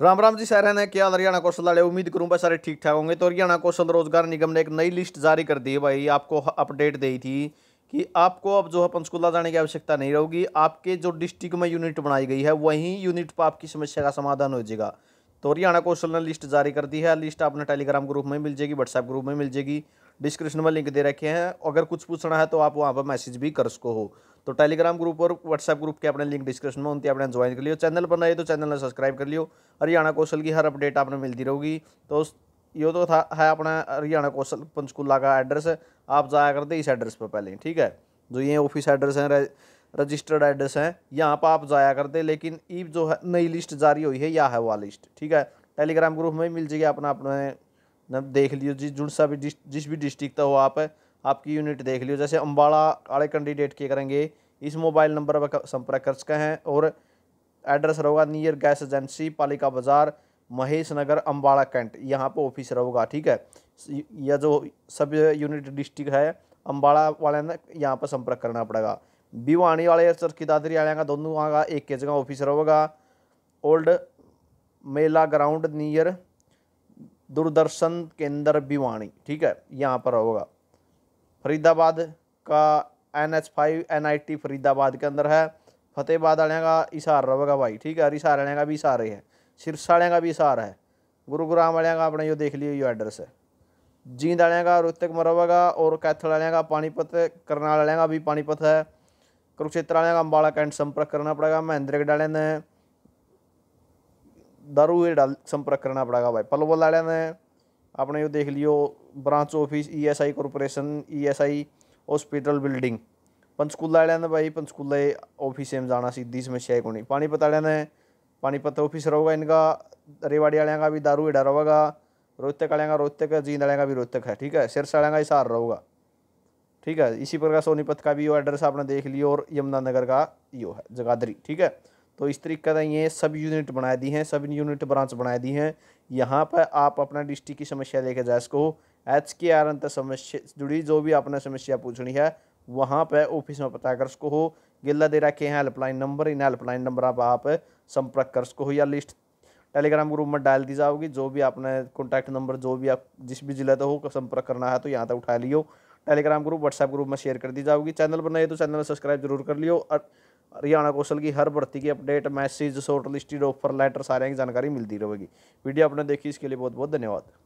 राम राम जी सारे ने क्या हरियाणा कौशल वाले उम्मीद करूंगा सारे ठीक ठाक होंगे तो हरियाणा कौशल रोजगार निगम ने एक नई लिस्ट जारी कर दी है भाई आपको अपडेट दी थी कि आपको अब जो है पंचकूला जाने की आवश्यकता नहीं रहेगी आपके जो डिस्ट्रिक्ट में यूनिट बनाई गई है वहीं यूनिट पर आपकी समस्या का समाधान हो जाएगा तो हरियाणा कौशल ने लिस्ट जारी कर दी है लिस्ट आपने टेलीग्राम ग्रुप में मिल जाएगी व्हाट्सएप ग्रुप में मिल जाएगी डिस्क्रिप्शन में लिंक दे रखे हैं अगर कुछ पूछना है तो आप वहाँ पर मैसेज भी कर सको हो तो टेलीग्राम ग्रुप और व्हाट्सएप ग्रुप के अपने लिंक डिस्क्रिप्शन में उनके अपने ज्वाइन कर लियो चैनल पर नए तो चैनल ने सब्सक्राइब कर लियो हरियाणा कौशल की हर अपडेट आपने मिलती रहेगी तो यो तो था है अपना हरियाणा कौशल पंचकूला का एड्रेस आप जाया करते इस एड्रेस पर पहले ठीक है जो ये ऑफिस एड्रेस हैं रजिस्टर्ड एड्रेस हैं यहाँ पर आप जाया करते लेकिन ई जो है नई लिस्ट जारी हुई है या है वह लिस्ट ठीक है टेलीग्राम ग्रुप में मिल जाएगी अपना अपने ना देख लियो जिस जुड़ सा भी जिस भी डिस्ट्रिक्ट का हो आप आपकी यूनिट देख लियो जैसे अम्बाड़ा आड़े कैंडिडेट के करेंगे इस मोबाइल नंबर पर संपर्क कर सकें हैं और एड्रेस रहेगा नियर गैस एजेंसी पालिका बाज़ार महेश नगर अम्बाड़ा कैंट यहाँ पर ऑफिस रहेगा ठीक है यह जो सब यूनिट डिस्ट्रिक्ट है अम्बाड़ा वाले ने यहाँ पर संपर्क करना पड़ेगा भिवानी वाले चरखी दादरी वाले का दोनों का एक के जगह ऑफिस रहेगा old mela ground near Doordarshan Kendra Bhiwani ठीक है यहाँ पर होगा फरीदाबाद का N H five N I T Faridabad के अंदर है फतेहबाद वाले का इशार रहेगा भाई ठीक है अरिसार वाले का भी इशारे है सिरसा वाले का भी इशार है गुरुग्राम वाले का अपने जो देख लिए जो एड्रेस है जींद वाले का रोहतक में रहेगा और कैथल वाले का पानीपत करनाल वाले का भी पानीपत है कुरुक्षेत्र वाले का अंबाला कैंट संपर्क करना पड़ेगा महेंद्रगढ़ के ने दारू ये डाल संपर्क करना पड़ेगा भाई पलवल वाले ने अपने यो देख लियो branch office E S I corporation E S I hospital building Panchkula वाले ने भाई पंचकूला ऑफिस में जाना सीधी समस्या है नहीं पानीपत वाले ने पानीपत ऑफिस रहेगा इनका रेवाड़ी वाले का भी दारू एडा रहेगा रोहतक वाले का रोहतक है जींद वाले का भी रोहतक है ठीक है सिरसा वाले का हिसार रहेगा ठीक है इसी प्रकार सोनीपत का भी यो एड्रेस आपने देख लियो और यमुनानगर का यो है जगाधरी ठीक है तो इस तरीके का ये सब यूनिट बनाए दी हैं सब यूनिट ब्रांच बनाए दी हैं यहाँ पर आप अपना डिस्ट्रिक्ट की समस्या लेकर जा सको एच के आर अंतर समस्या जुड़ी जो भी आपने समस्या पूछनी है वहाँ पर ऑफिस में पता कर सको हो गिल्ला दे रखे हैं हेल्पलाइन नंबर इन हेल्पलाइन नंबर आप, आप संपर्क कर सको हो या लिस्ट टेलीग्राम ग्रुप में डाल दी जाओगी जो भी आपने कॉन्टैक्ट नंबर जो भी आप जिस भी जिले तो हो संपर्क करना है तो यहाँ तक उठा लियो टेलीग्राम ग्रुप व्हाट्सएप ग्रुप में शेयर कर दी जाओगी चैनल बनाइए तो चैनल सब्सक्राइब जरूर कर लियो और हरियाणा कौशल की हर भर्ती की update message shortlisted offer letter सारे की जानकारी मिलती रहेगी वीडियो आपने देखी इसके लिए बहुत बहुत धन्यवाद